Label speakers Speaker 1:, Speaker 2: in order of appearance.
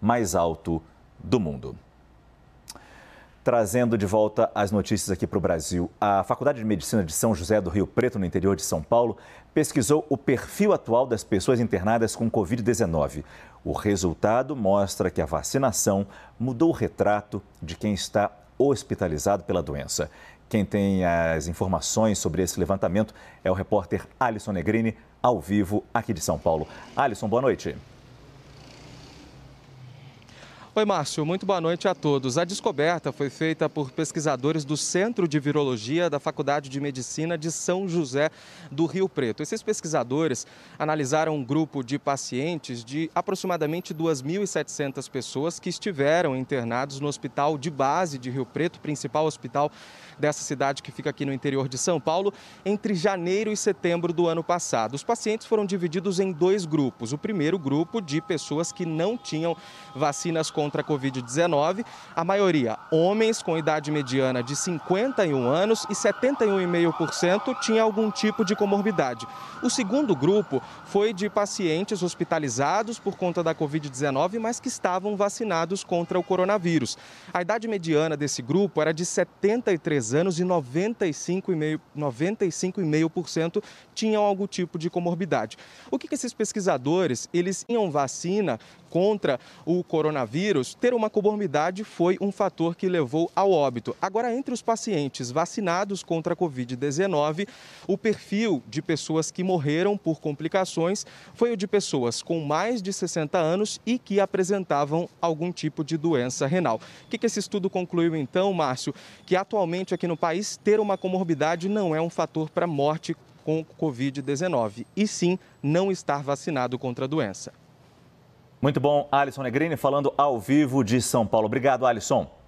Speaker 1: mais alto do mundo. Trazendo de volta as notícias aqui para o Brasil, a Faculdade de Medicina de São José do Rio Preto, no interior de São Paulo, pesquisou o perfil atual das pessoas internadas com Covid-19. O resultado mostra que a vacinação mudou o retrato de quem está hospitalizado pela doença. Quem tem as informações sobre esse levantamento é o repórter Alisson Negrini, ao vivo aqui de São Paulo. Alisson, boa noite.
Speaker 2: Oi, Márcio, muito boa noite a todos. A descoberta foi feita por pesquisadores do Centro de Virologia da Faculdade de Medicina de São José do Rio Preto. Esses pesquisadores analisaram um grupo de pacientes de aproximadamente 2.700 pessoas que estiveram internados no hospital de base de Rio Preto, principal hospital dessa cidade que fica aqui no interior de São Paulo, entre janeiro e setembro do ano passado. Os pacientes foram divididos em dois grupos. O primeiro grupo de pessoas que não tinham vacinas contra contra a Covid-19, a maioria homens com idade mediana de 51 anos e 71,5% tinha algum tipo de comorbidade. O segundo grupo foi de pacientes hospitalizados por conta da Covid-19, mas que estavam vacinados contra o coronavírus. A idade mediana desse grupo era de 73 anos e 95,5% tinham algum tipo de comorbidade. O que, que esses pesquisadores, eles tinham vacina contra o coronavírus, ter uma comorbidade foi um fator que levou ao óbito. Agora, entre os pacientes vacinados contra a Covid-19, o perfil de pessoas que morreram por complicações foi o de pessoas com mais de 60 anos e que apresentavam algum tipo de doença renal. O que esse estudo concluiu então, Márcio? Que atualmente aqui no país ter uma comorbidade não é um fator para morte com Covid-19, e sim não estar vacinado contra a doença. Muito bom, Alisson
Speaker 1: Negrini falando ao vivo de São Paulo. Obrigado, Alisson.